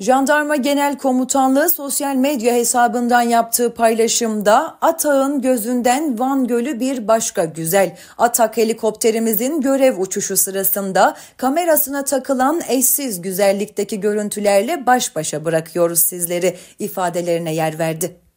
Jandarma Genel Komutanlığı sosyal medya hesabından yaptığı paylaşımda Atak'ın gözünden Van Gölü bir başka güzel. Atak helikopterimizin görev uçuşu sırasında kamerasına takılan eşsiz güzellikteki görüntülerle baş başa bırakıyoruz sizleri ifadelerine yer verdi.